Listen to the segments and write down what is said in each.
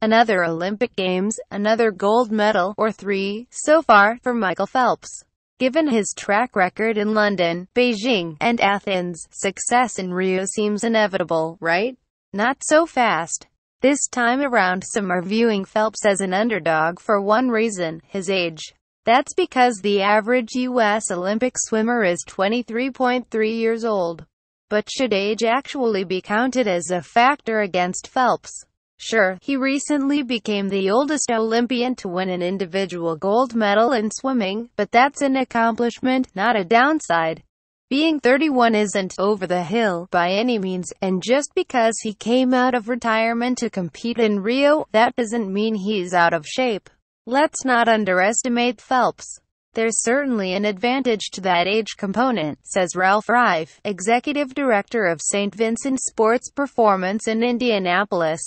another Olympic Games, another gold medal, or three, so far, for Michael Phelps. Given his track record in London, Beijing, and Athens, success in Rio seems inevitable, right? Not so fast. This time around some are viewing Phelps as an underdog for one reason, his age. That's because the average U.S. Olympic swimmer is 23.3 years old. But should age actually be counted as a factor against Phelps? Sure, he recently became the oldest Olympian to win an individual gold medal in swimming, but that's an accomplishment, not a downside. Being 31 isn't over the hill by any means, and just because he came out of retirement to compete in Rio, that doesn't mean he's out of shape. Let's not underestimate Phelps. There's certainly an advantage to that age component, says Ralph Rife, executive director of St. Vincent Sports Performance in Indianapolis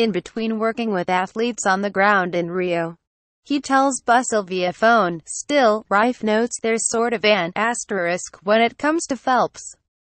in between working with athletes on the ground in Rio. He tells Bussell via phone, still, Rife notes there's sort of an asterisk when it comes to Phelps.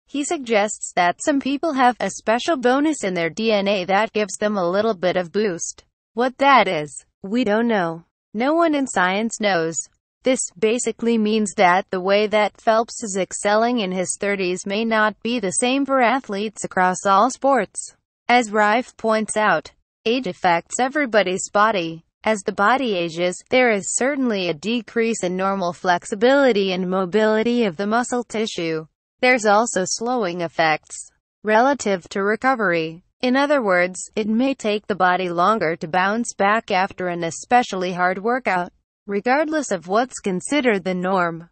He suggests that some people have a special bonus in their DNA that gives them a little bit of boost. What that is, we don't know. No one in science knows. This basically means that the way that Phelps is excelling in his 30s may not be the same for athletes across all sports. As Rife points out, age affects everybody's body. As the body ages, there is certainly a decrease in normal flexibility and mobility of the muscle tissue. There's also slowing effects relative to recovery. In other words, it may take the body longer to bounce back after an especially hard workout, regardless of what's considered the norm.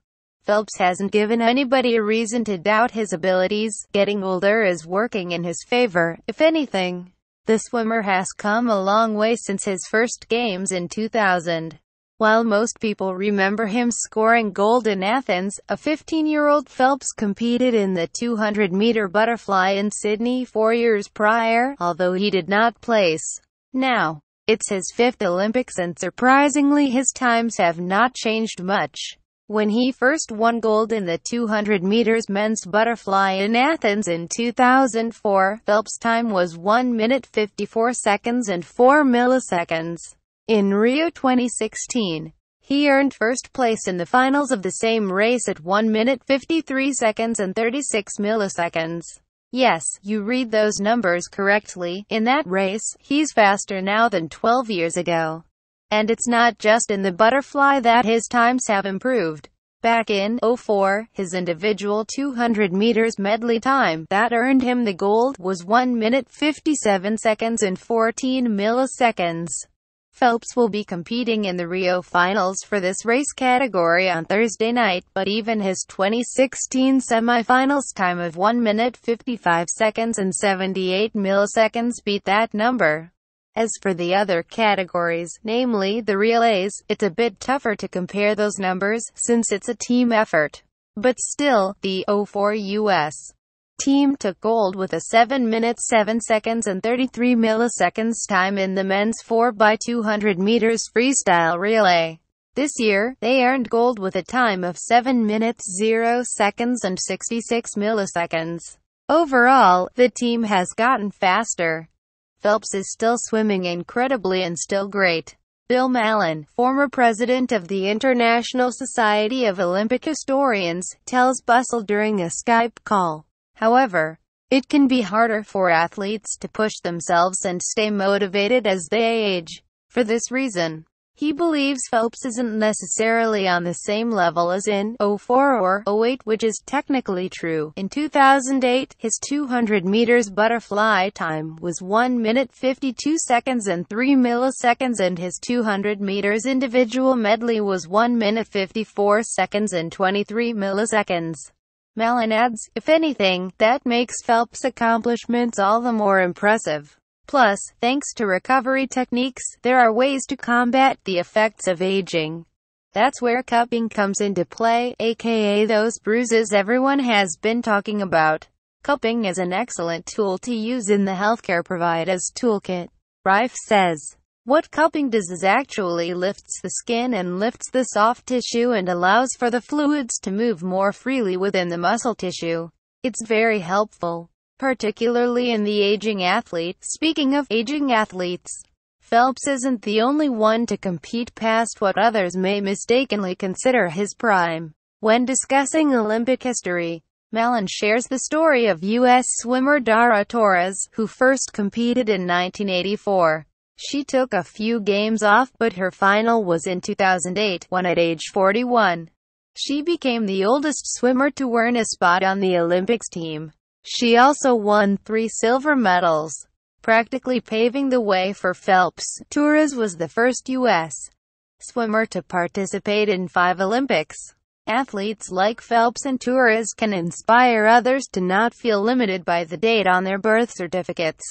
Phelps hasn't given anybody a reason to doubt his abilities. Getting older is working in his favor, if anything. The swimmer has come a long way since his first games in 2000. While most people remember him scoring gold in Athens, a 15-year-old Phelps competed in the 200-meter butterfly in Sydney four years prior, although he did not place. Now, it's his fifth Olympics and surprisingly his times have not changed much when he first won gold in the 200 meters men's butterfly in Athens in 2004, Phelps' time was 1 minute 54 seconds and 4 milliseconds. In Rio 2016, he earned first place in the finals of the same race at 1 minute 53 seconds and 36 milliseconds. Yes, you read those numbers correctly, in that race, he's faster now than 12 years ago. And it's not just in the butterfly that his times have improved. Back in 04, his individual 200 meters medley time that earned him the gold was 1 minute 57 seconds and 14 milliseconds. Phelps will be competing in the Rio finals for this race category on Thursday night, but even his 2016 semifinals time of 1 minute 55 seconds and 78 milliseconds beat that number. As for the other categories, namely the relays, it's a bit tougher to compare those numbers, since it's a team effort. But still, the 04 U.S team took gold with a 7 minutes 7 seconds and 33 milliseconds time in the men's 4x200 meters freestyle relay. This year, they earned gold with a time of 7 minutes 0 seconds and 66 milliseconds. Overall, the team has gotten faster. Phelps is still swimming incredibly and still great. Bill Mallon, former president of the International Society of Olympic Historians, tells Bustle during a Skype call. However, it can be harder for athletes to push themselves and stay motivated as they age. For this reason, he believes Phelps isn't necessarily on the same level as in 04 or 08 which is technically true. In 2008, his 200 meters butterfly time was 1 minute 52 seconds and 3 milliseconds and his 200 meters individual medley was 1 minute 54 seconds and 23 milliseconds. Mellon adds, if anything, that makes Phelps' accomplishments all the more impressive. Plus, thanks to recovery techniques, there are ways to combat the effects of aging. That's where cupping comes into play, aka those bruises everyone has been talking about. Cupping is an excellent tool to use in the healthcare provider's toolkit. Rife says, what cupping does is actually lifts the skin and lifts the soft tissue and allows for the fluids to move more freely within the muscle tissue. It's very helpful particularly in the aging athlete. Speaking of aging athletes, Phelps isn't the only one to compete past what others may mistakenly consider his prime. When discussing Olympic history, Malin shares the story of U.S. swimmer Dara Torres, who first competed in 1984. She took a few games off but her final was in 2008, when at age 41. She became the oldest swimmer to earn a spot on the Olympics team. She also won three silver medals, practically paving the way for Phelps. Torres was the first U.S. swimmer to participate in five Olympics. Athletes like Phelps and Torres can inspire others to not feel limited by the date on their birth certificates.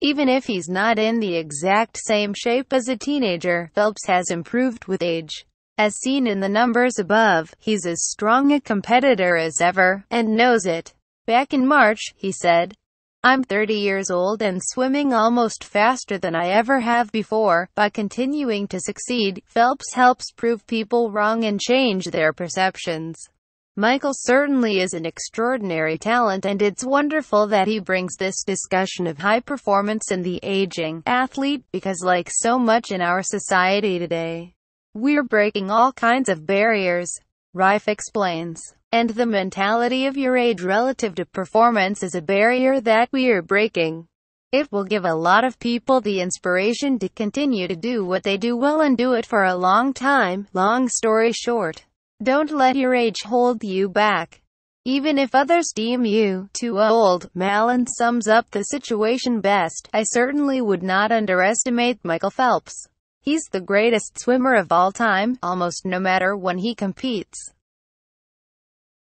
Even if he's not in the exact same shape as a teenager, Phelps has improved with age. As seen in the numbers above, he's as strong a competitor as ever, and knows it. Back in March, he said, I'm 30 years old and swimming almost faster than I ever have before. By continuing to succeed, Phelps helps prove people wrong and change their perceptions. Michael certainly is an extraordinary talent and it's wonderful that he brings this discussion of high performance and the aging athlete because like so much in our society today, we're breaking all kinds of barriers. Rife explains. And the mentality of your age relative to performance is a barrier that we are breaking. It will give a lot of people the inspiration to continue to do what they do well and do it for a long time. Long story short, don't let your age hold you back. Even if others deem you too old, Malin sums up the situation best. I certainly would not underestimate Michael Phelps. He's the greatest swimmer of all time, almost no matter when he competes.